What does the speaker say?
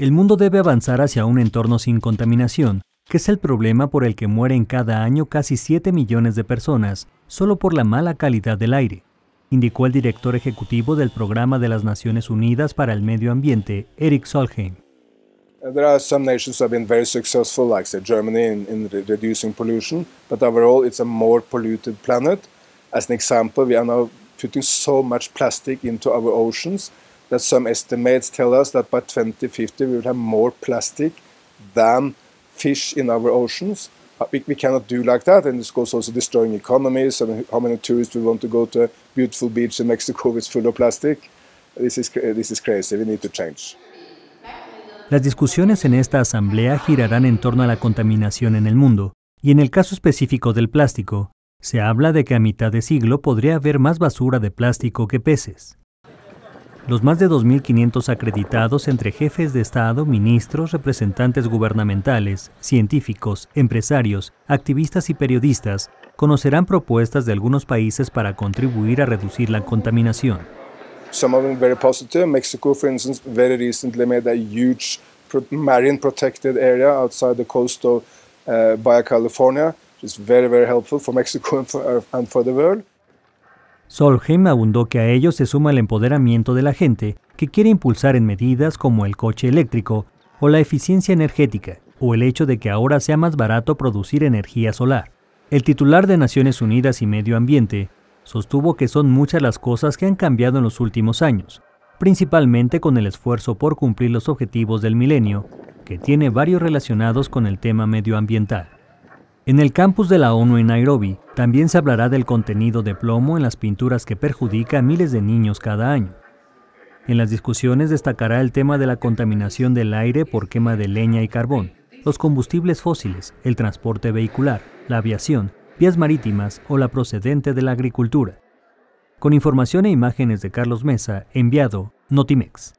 El mundo debe avanzar hacia un entorno sin contaminación, que es el problema por el que mueren cada año casi 7 millones de personas, solo por la mala calidad del aire, indicó el director ejecutivo del Programa de las Naciones Unidas para el Medio Ambiente, Eric Solheim. There are some nations have been very successful, like Germany, in, reducing pollution, but overall it's a more polluted planet. As an example, we are putting so much plastic into our oceans that some estimates tell us that by 2050 we will have more plastic than fish in our oceans. Uh, we, we cannot do like that, and this goes also destroying economies. I mean, how many tourists will want to go to a beautiful beach in Mexico which is full of plastic? This is, this is crazy. We need to change. Las discusiones en esta asamblea girarán en torno a la contaminación en el mundo y en el caso específico del plástico, Se habla de que a mitad de siglo podría haber más basura de plástico que peces. Los más de 2.500 acreditados entre jefes de Estado, ministros, representantes gubernamentales, científicos, empresarios, activistas y periodistas conocerán propuestas de algunos países para contribuir a reducir la contaminación. Some of them very positive. Mexico, for instance, very recently made a huge marine protected area outside the coast of uh, Baja California. Uh, Solheim abundó que a ello se suma el empoderamiento de la gente, que quiere impulsar en medidas como el coche eléctrico o la eficiencia energética, o el hecho de que ahora sea más barato producir energía solar. El titular de Naciones Unidas y Medio Ambiente sostuvo que son muchas las cosas que han cambiado en los últimos años, principalmente con el esfuerzo por cumplir los objetivos del milenio, que tiene varios relacionados con el tema medioambiental. En el campus de la ONU en Nairobi, también se hablará del contenido de plomo en las pinturas que perjudica a miles de niños cada año. En las discusiones destacará el tema de la contaminación del aire por quema de leña y carbón, los combustibles fósiles, el transporte vehicular, la aviación, vías marítimas o la procedente de la agricultura. Con información e imágenes de Carlos Mesa, enviado Notimex.